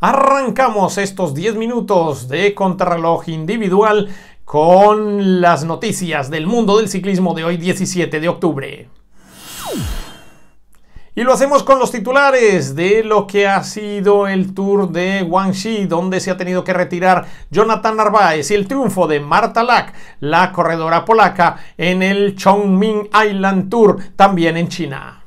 Arrancamos estos 10 minutos de contrarreloj individual con las noticias del mundo del ciclismo de hoy 17 de octubre. Y lo hacemos con los titulares de lo que ha sido el Tour de Guangxi, donde se ha tenido que retirar Jonathan Narváez y el triunfo de Marta Lack, la corredora polaca, en el Chongming Island Tour, también en China.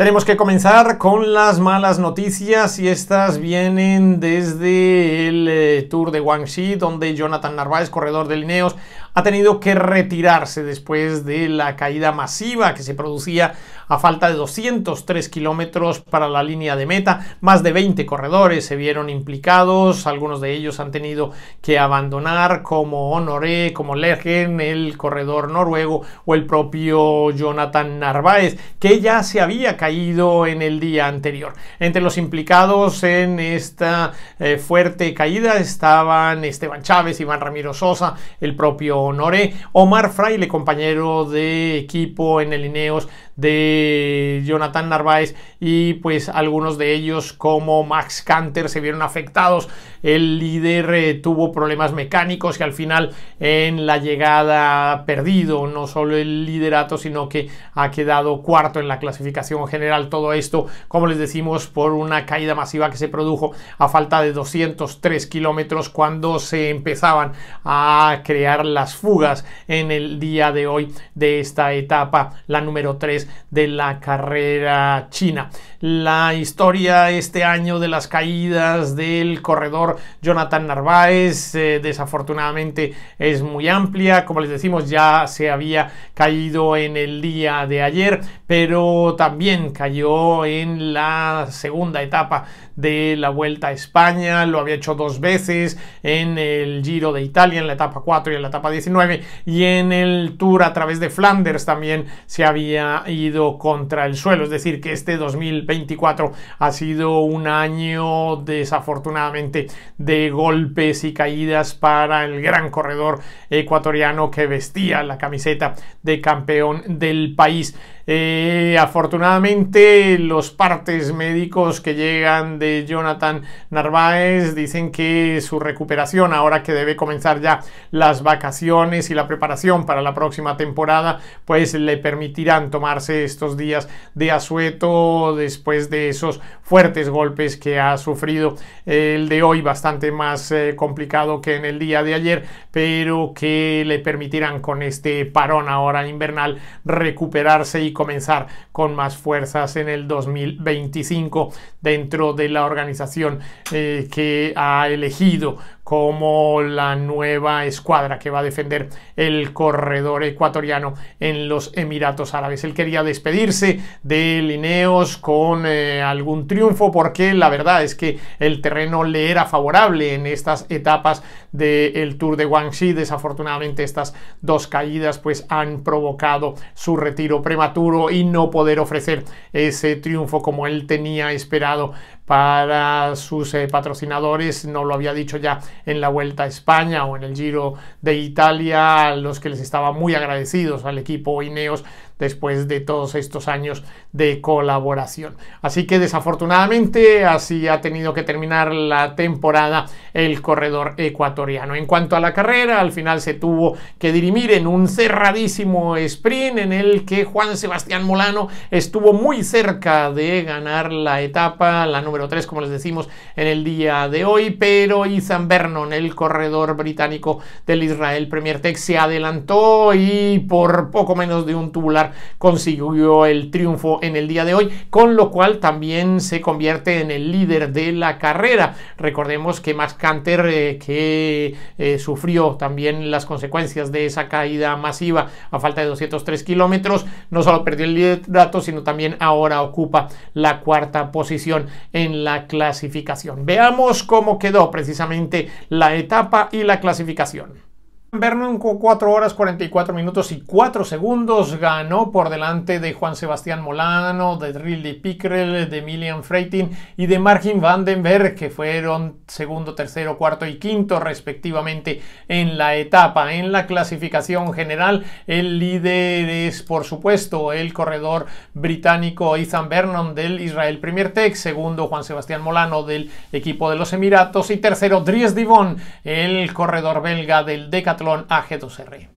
Tenemos que comenzar con las malas noticias y estas vienen desde el eh, Tour de Guangxi, donde Jonathan Narváez, corredor de Lineos, ha tenido que retirarse después de la caída masiva que se producía a falta de 203 kilómetros para la línea de meta. Más de 20 corredores se vieron implicados, algunos de ellos han tenido que abandonar como Honoré, como Lergen, el corredor noruego o el propio Jonathan Narváez, que ya se había caído en el día anterior. Entre los implicados en esta eh, fuerte caída estaban Esteban Chávez, Iván Ramiro Sosa, el propio honore Omar Fraile, compañero de equipo en el Ineos de Jonathan Narváez y pues algunos de ellos como Max Canter se vieron afectados. El líder eh, tuvo problemas mecánicos y al final en la llegada perdido no solo el liderato sino que ha quedado cuarto en la clasificación general. Todo esto, como les decimos, por una caída masiva que se produjo a falta de 203 kilómetros cuando se empezaban a crear las fugas en el día de hoy de esta etapa, la número 3 de la carrera china. La historia este año de las caídas del corredor Jonathan Narváez eh, desafortunadamente es muy amplia. Como les decimos, ya se había caído en el día de ayer, pero también cayó en la segunda etapa de la Vuelta a España. Lo había hecho dos veces en el Giro de Italia, en la etapa 4 y en la etapa 19, y en el Tour a través de Flanders también se había ido contra el suelo. Es decir, que este 2024 ha sido un año desafortunadamente de golpes y caídas para el gran corredor ecuatoriano que vestía la camiseta de campeón del país. Eh, afortunadamente, los partes médicos que llegan de Jonathan Narváez dicen que su recuperación, ahora que debe comenzar ya las vacaciones y la preparación para la próxima temporada, pues le permitirán tomar estos días de asueto después de esos fuertes golpes que ha sufrido el de hoy, bastante más eh, complicado que en el día de ayer, pero que le permitirán con este parón ahora invernal recuperarse y comenzar con más fuerzas en el 2025 dentro de la organización eh, que ha elegido como la nueva escuadra que va a defender el corredor ecuatoriano en los Emiratos Árabes. Él quería despedirse de Lineos con eh, algún triunfo porque la verdad es que el terreno le era favorable en estas etapas del Tour de Guangxi. Desafortunadamente estas dos caídas pues han provocado su retiro prematuro y no poder ofrecer ese triunfo como él tenía esperado para sus eh, patrocinadores. No lo había dicho ya en la Vuelta a España o en el Giro de Italia, los que les estaba muy agradecidos al equipo Ineos después de todos estos años de colaboración. Así que desafortunadamente así ha tenido que terminar la temporada el corredor ecuatoriano. En cuanto a la carrera, al final se tuvo que dirimir en un cerradísimo sprint en el que Juan Sebastián Molano estuvo muy cerca de ganar la etapa, la número 3, como les decimos, en el día de hoy, pero Ethan Vernon, el corredor británico del Israel Premier Tech, se adelantó y por poco menos de un tubular consiguió el triunfo en el día de hoy, con lo cual también se convierte en el líder de la carrera. Recordemos que Max Canter, eh, que eh, sufrió también las consecuencias de esa caída masiva a falta de 203 kilómetros, no solo perdió el liderato, sino también ahora ocupa la cuarta posición en la clasificación. Veamos cómo quedó precisamente la etapa y la clasificación. Vernon con 4 horas 44 minutos y 4 segundos ganó por delante de Juan Sebastián Molano, de Riley Pickrell, de Emilian Freitin y de Margin Vandenberg, que fueron segundo, tercero, cuarto y quinto respectivamente en la etapa. En la clasificación general, el líder es por supuesto el corredor británico Ethan Vernon del Israel Premier Tech, segundo Juan Sebastián Molano del equipo de los Emiratos y tercero Dries Divon, el corredor belga del Decathlon AG2R.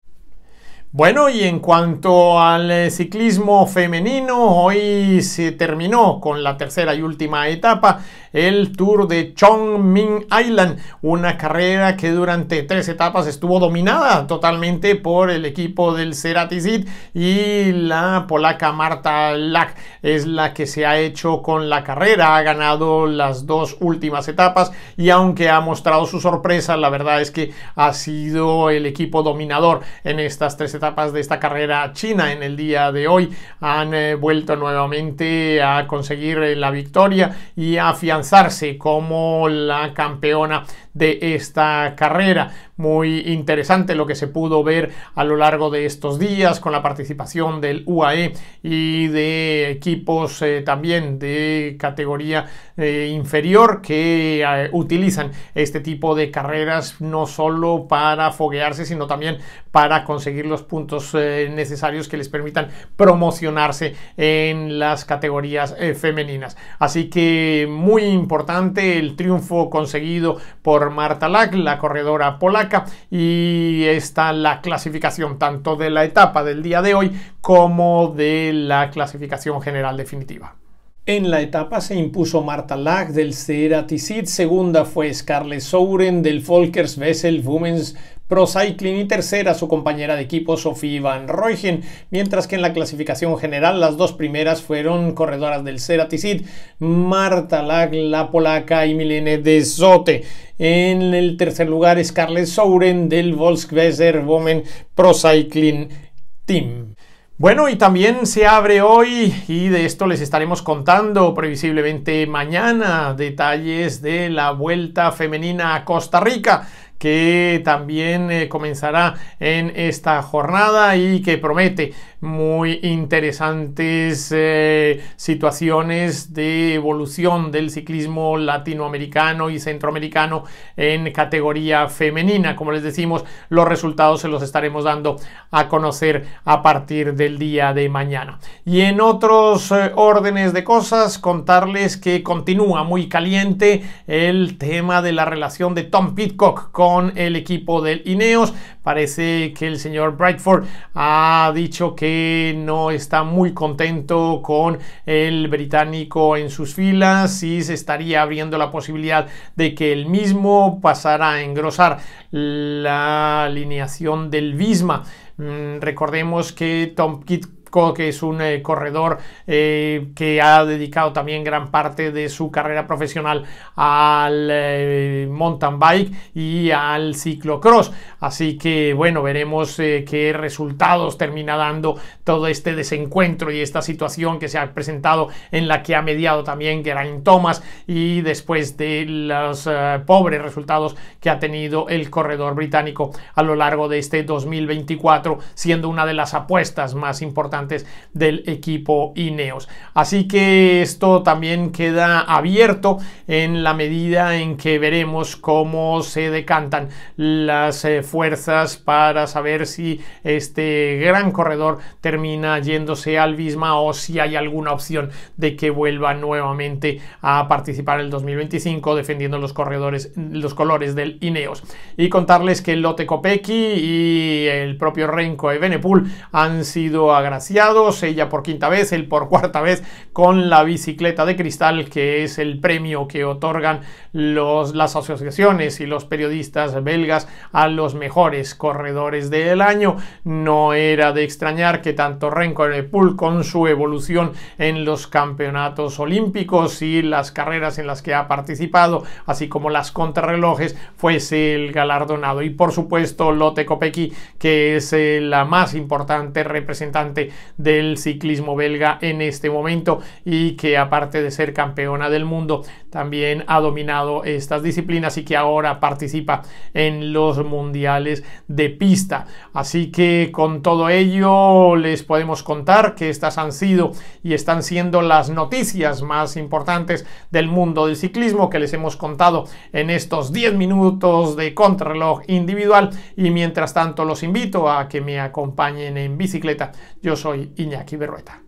Bueno, y en cuanto al eh, ciclismo femenino, hoy se terminó con la tercera y última etapa el Tour de Chongming Island, una carrera que durante tres etapas estuvo dominada totalmente por el equipo del Ceratizid y la polaca Marta Lack es la que se ha hecho con la carrera, ha ganado las dos últimas etapas y aunque ha mostrado su sorpresa, la verdad es que ha sido el equipo dominador en estas tres etapas de esta carrera china en el día de hoy. Han eh, vuelto nuevamente a conseguir eh, la victoria y a lanzarse como la campeona de esta carrera. Muy interesante lo que se pudo ver a lo largo de estos días con la participación del UAE y de equipos eh, también de categoría eh, inferior que eh, utilizan este tipo de carreras no solo para foguearse, sino también para conseguir los puntos necesarios que les permitan promocionarse en las categorías femeninas. Así que muy importante el triunfo conseguido por Marta Lack, la corredora polaca, y está la clasificación tanto de la etapa del día de hoy como de la clasificación general definitiva. En la etapa se impuso Marta Lack del Cera segunda fue Scarlett Souren del Volkers Wessel Women's Pro Cycling y tercera su compañera de equipo Sophie Van Rooyen, mientras que en la clasificación general las dos primeras fueron corredoras del Ceratisid, Marta Lack, la polaca y Milene de zote En el tercer lugar Scarlett Souren del Volkswagen Women Pro Cycling Team. Bueno, y también se abre hoy y de esto les estaremos contando previsiblemente mañana detalles de la vuelta femenina a Costa Rica que también eh, comenzará en esta jornada y que promete muy interesantes eh, situaciones de evolución del ciclismo latinoamericano y centroamericano en categoría femenina. Como les decimos, los resultados se los estaremos dando a conocer a partir del día de mañana. Y en otros eh, órdenes de cosas, contarles que continúa muy caliente el tema de la relación de Tom Pitcock con el equipo del Ineos. Parece que el señor Brightford ha dicho que no está muy contento con el británico en sus filas y se estaría abriendo la posibilidad de que el mismo pasara a engrosar la alineación del Visma. Mm, recordemos que Tom Kitt que es un eh, corredor eh, que ha dedicado también gran parte de su carrera profesional al eh, mountain bike y al ciclocross. Así que bueno, veremos qué resultados termina dando todo este desencuentro y esta situación que se ha presentado en la que ha mediado también Geraint Thomas y después de los pobres resultados que ha tenido el corredor británico a lo largo de este 2024, siendo una de las apuestas más importantes del equipo Ineos. Así que esto también queda abierto en la medida en que veremos cómo se decantan las eh, fuerzas para saber si este gran corredor termina yéndose al Visma o si hay alguna opción de que vuelva nuevamente a participar en el 2025 defendiendo los corredores, los colores del Ineos. Y contarles que lote Kopecky y el propio Renko de Benepul han sido agraciados ella por quinta vez, él por cuarta vez, con la bicicleta de cristal, que es el premio que otorgan los, las asociaciones y los periodistas belgas a los mejores corredores del año. No era de extrañar que tanto Renko de Pool con su evolución en los campeonatos olímpicos y las carreras en las que ha participado, así como las contrarrelojes, fuese el galardonado. Y por supuesto, Lotte Kopecky, que es eh, la más importante representante del ciclismo belga en este momento y que aparte de ser campeona del mundo, también ha dominado estas disciplinas y que ahora participa en los mundiales de pista. Así que con todo ello les podemos contar que estas han sido y están siendo las noticias más importantes del mundo del ciclismo que les hemos contado en estos 10 minutos de contrarreloj individual y mientras tanto los invito a que me acompañen en bicicleta. Yo soy soy Iñaki Berrueta.